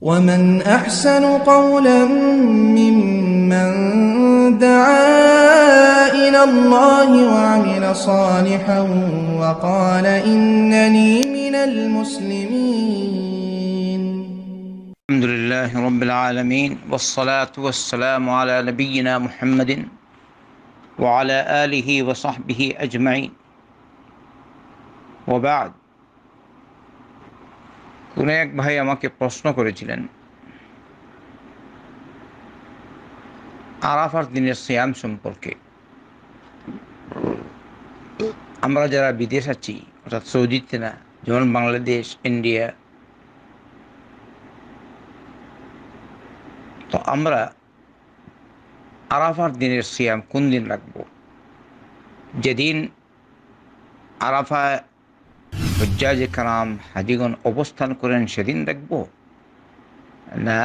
ومن أحسن قولا ممن دعا إلى الله وعمل صالحا وقال إنني من المسلمين الحمد لله رب العالمين والصلاة والسلام على نبينا محمد وعلى آله وصحبه أجمعين وبعد কোনো এক ভাই আমাকে প্রশ্ন করেছিলেন আরাফার দিনের শ্যাম সম্পর্কে আমরা যারা বিদেশ আছি অর্থাৎ সৌদিতে না যেমন বাংলাদেশ ইন্ডিয়া তো আমরা আরাফার দিনের শ্যাম কোন দিন রাখব যেদিন আরাফা হজ্জাজে কালাম হাজিগণ অবস্থান করেন সেদিন দেখব না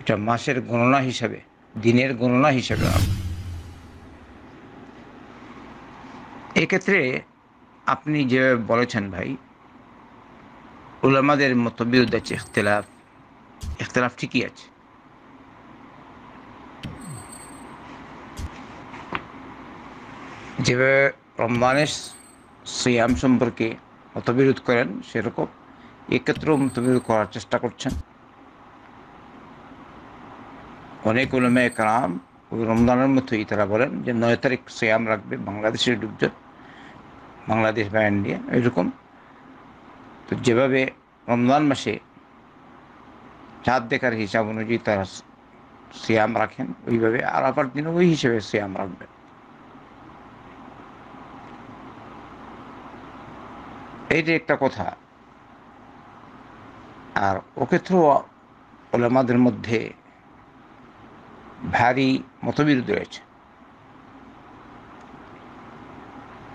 এটা মাসের গণনা হিসাবে দিনের গণনা হিসাবে এক্ষেত্রে আপনি যে বলেছেন ভাই ওলামাদের মতবিরোধ আছে ইখতলাফ ইখতলাফ ঠিকই আছে যেভাবে রমজানের সিয়াম সম্পর্কে মতবিরোধ করেন সেরকম এক্ষেত্রেও মতবিরোধ করার চেষ্টা করছেন অনেক উলমে কালাম রমজানের মতোই তারা বলেন যে নয় তারিখ সিয়াম রাখবে বাংলাদেশের লোকজন বাংলাদেশ বা ইন্ডিয়া এরকম তো যেভাবে রমজান মাসে চাঁদ দেখার হিসাব অনুযায়ী তারা সিয়াম রাখেন ওইভাবে আরাফার দিনে ওই হিসেবে সিয়াম রাখবেন এইটা একটা কথা আর ওক্ষেত্রেও ওলামাদের মধ্যে ভারী মতবিরোধ রয়েছে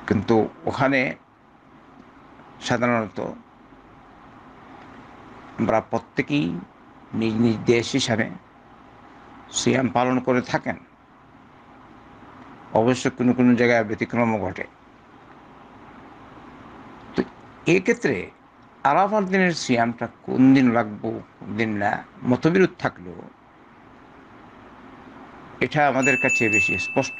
কিন্তু ওখানে সাধারণত আমরা প্রত্যেকেই নিজ নিজ দেশ হিসাবে সিয়াম পালন করে থাকেন অবশ্য কোনো কোনো জায়গায় ব্যতিক্রমও ঘটে এক্ষেত্রে আরাফার দিনের সিয়ামটা কোন দিন রাখবো কোন দিন না মতবিরোধ থাকলেও এটা আমাদের কাছে বেশি স্পষ্ট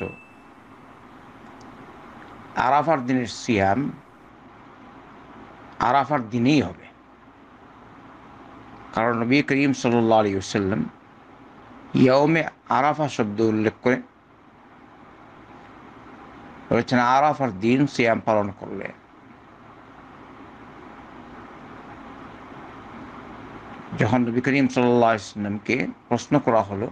আরাফার দিনের সিয়াম আরাফার দিনেই হবে কারণ নবী করিম সাল আলী ওসাল্লাম ইয়মে আরাফা শব্দ উল্লেখ করে বলেছেন আরাফার দিন সিয়াম পালন করলেন যখন নবী করিম সাল্লা প্রশ্ন করা হলো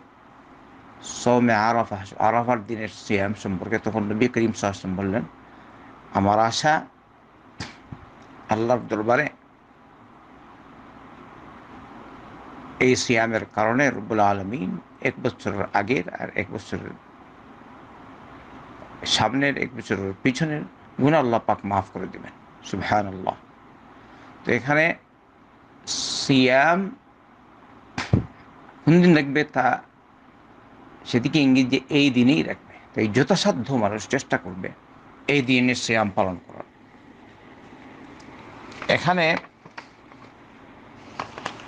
সৌমে আরাফা আরাফার দিনের সিয়াম সম্পর্কে তখন নবী করিম সাল্লাম বললেন আমার আশা আল্লাহর দরবারে এই সিয়ামের কারণে রব্বুল আলমিন এক বছরের আগের আর এক বছরের সামনের এক বছরের পিছনের গুণ আল্লাহ পাক মাফ করে দেবেন সুবহান আল্লাহ তো এখানে সিয়াম কোন দিন রাখবে তা সেদিকে ইঙ্গিত যে এই দিনেই রাখবে তাই যথাসাধ্য মানুষ চেষ্টা করবে এই দিনে সিয়াম পালন করার এখানে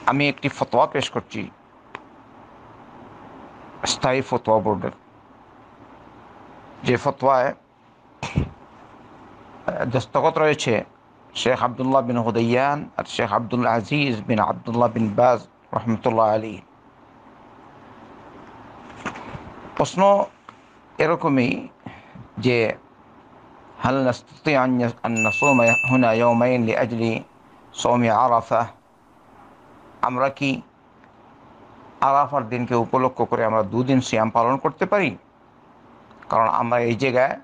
আমি একটি ফতোয়া পেশ করছি স্থায়ী ফতোয়া বোর্ডের যে ফতোয়ায় দস্তখত রয়েছে শেখ আবদুল্লাহ বিন হুদাইয়ান আর শেখ আব্দুল আজিজ বিন আবদুল্লাহ বিন বাজ রহমতুল্লাহ আলী প্রশ্ন এরকমই যে هل نستطيع أن نصوم هنا يومين لأجل صوم আমরা কি আরাফার দিনকে উপলক্ষ করে আমরা দুদিন শ্যাম পালন করতে পারি কারণ আমরা এই জায়গায়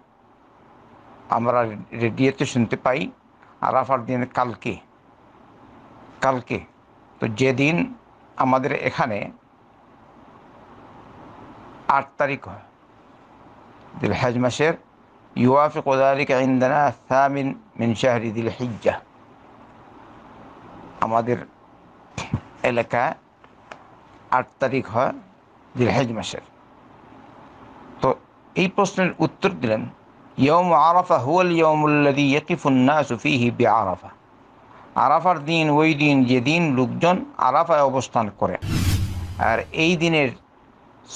আমরা রেডিওতে শুনতে পাই আরাফার দিন কালকে কালকে তো যেদিন আমাদের এখানে আট তারিখ হয় দিল হজ মাসের ইউয়াফিক কোদারিক ইন্দানা সামিন মিন শাহরি দিল হিজ্জা আমাদের এলাকায় আট তারিখ হয় দিল হেজ মাসের তো এই প্রশ্নের উত্তর দিলেন يوم عرفة هو اليوم الذي يقف الناس فيه بعرفة আরাফার দিন ওই দিন যেদিন লোকজন আরাফায় অবস্থান করে আর এই দিনের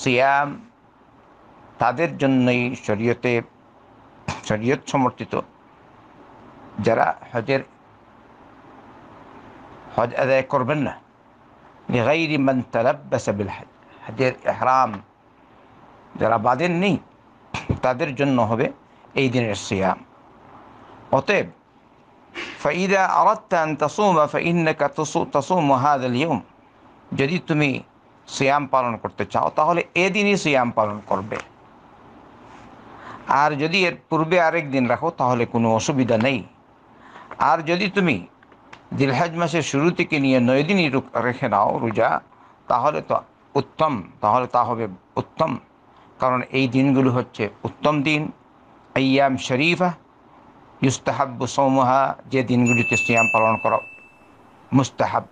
সিয়াম তাদের জন্যই শরীয়তে শরীয়ত সমর্থিত যারা হজের হজ আদায় করবেন না لغير من تلبس بالحج হজের এহরাম যারা বাঁধেননি তাদের জন্য হবে এই দিনের সিয়াম অতএব ফাইদা আলাত্তান তাসুমা ফাইন্নাকা তসু তসুম হাদাল যদি তুমি সিয়াম পালন করতে চাও তাহলে এদিনই সিয়াম পালন করবে আর যদি এর পূর্বে আরেক দিন রাখো তাহলে কোনো অসুবিধা নেই আর যদি তুমি দিলহাজ মাসের শুরু থেকে নিয়ে নয় দিনই রেখে নাও রোজা তাহলে তো উত্তম তাহলে তা হবে উত্তম কারণ এই দিনগুলো হচ্ছে উত্তম দিন আয়াম শরীফা ইস্তাহাব্বু সৌমহা যে দিনগুলিতে সিয়াম পালন কর মুস্তাহাব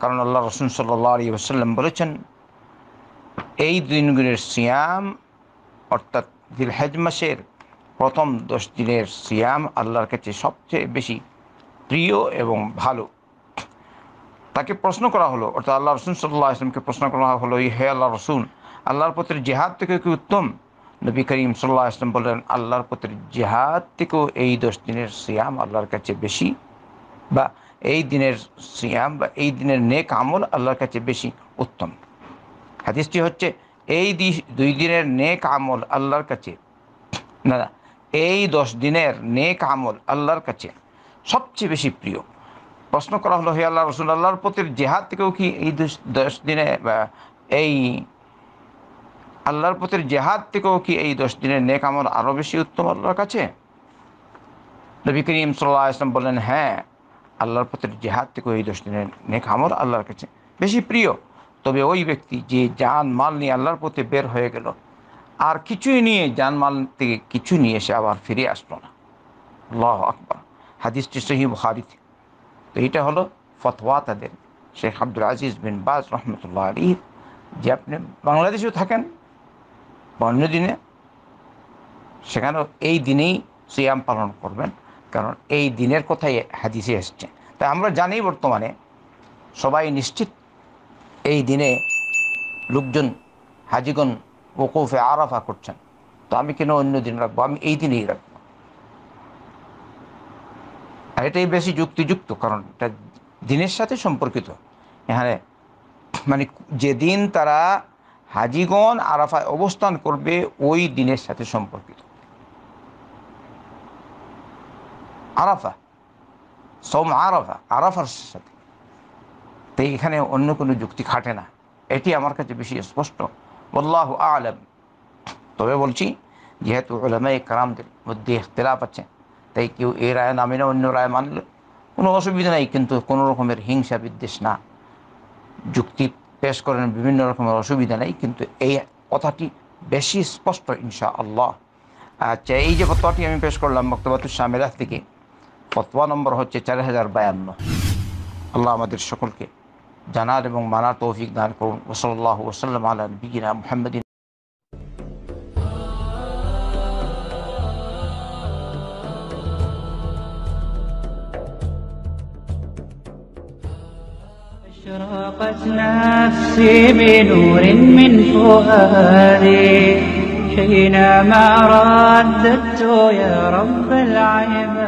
কারণ আল্লাহ রসুন সাল্লি আলী আসাল্লাম বলেছেন এই দিনগুলির সিয়াম অর্থাৎ দিল মাসের প্রথম দশ দিনের সিয়াম আল্লাহর কাছে সবচেয়ে বেশি প্রিয় এবং ভালো তাকে প্রশ্ন করা হলো অর্থাৎ আল্লাহ রসুন সাল্লাহ আসলামকে প্রশ্ন করা হলো হে আল্লাহ রসুন আল্লাহর পথের জেহাদ থেকে কি উত্তম নবী করিম সাল্লাহ আসলাম বললেন আল্লাহর পথের জেহাদ থেকেও এই দশ দিনের সিয়াম আল্লাহর কাছে বেশি বা এই দিনের সিয়াম বা এই দিনের নেক আমল আল্লাহর কাছে বেশি উত্তম হাদিসটি হচ্ছে এই দুই দিনের নেক আমল আল্লাহর কাছে না এই দশ দিনের নেক আমল আল্লাহর কাছে সবচেয়ে বেশি প্রিয় প্রশ্ন করা হলো হে আল্লাহ রসুল আল্লাহর প্রতির জেহাদ থেকেও কি এই দশ দিনে বা এই আল্লাহর পথের জেহাদ থেকেও কি এই দশ দিনের নেক আমল আরও বেশি উত্তম আল্লাহর কাছে নবী করিম সাল্লাহ ইসলাম বললেন হ্যাঁ আল্লাহর পথের জেহাদ থেকেও এই দশ দিনের নেক আমল আল্লাহর কাছে বেশি প্রিয় তবে ওই ব্যক্তি যে যান মাল নিয়ে আল্লাহর পথে বের হয়ে গেল আর কিছুই নিয়ে যান মাল থেকে কিছু নিয়ে এসে আবার ফিরে আসলো না আল্লাহ আকবর হাদিসটি সহি বুহারিতে তো এটা হলো ফতোয়া তাদের শেখ আব্দুল আজিজ বিন বাজ রহমতুল্লাহ আলী যে আপনি বাংলাদেশেও থাকেন অন্য দিনে সেখানেও এই দিনেই সিয়াম পালন করবেন কারণ এই দিনের কথাই হাদিসে এসছে তাই আমরা জানি বর্তমানে সবাই নিশ্চিত এই দিনে লোকজন হাজিগণ ওকুফে আরাফা করছেন তো আমি কেন অন্য দিন রাখবো আমি এই দিনেই রাখবো আর এটাই বেশি যুক্তিযুক্ত কারণ এটা দিনের সাথে সম্পর্কিত এখানে মানে যেদিন তারা হাজিগণ আরাফায় অবস্থান করবে ওই দিনের সাথে সম্পর্কিত আরাফা সোম আরাফা আরাফার সাথে তাই এখানে অন্য কোনো যুক্তি খাটে না এটি আমার কাছে বেশি স্পষ্ট বল্লাহ আলম তবে বলছি যেহেতু ওলামাই কারামদের মধ্যে ইখতলাফ আছে তাই কেউ এ রায় নামে না অন্য রায় মানলে কোনো অসুবিধা নাই কিন্তু কোনো রকমের হিংসা বিদ্বেষ না যুক্তি পেশ করেন বিভিন্ন রকমের অসুবিধা নেই কিন্তু এই কথাটি বেশি স্পষ্ট ইনশা আল্লাহ আচ্ছা এই যে ফতোয়াটি আমি পেশ করলাম বক্তবাতুল শামেলা থেকে ফতোয়া নম্বর হচ্ছে চার হাজার বায়ান্ন আল্লাহ আমাদের সকলকে জানার এবং মানার তৌফিক দান করুন ওসল্লাহ ওসলাম আলী বিগিনা মোহাম্মদিন اشراقت نفسي بنور من فؤادي حينما رددت يا رب العباد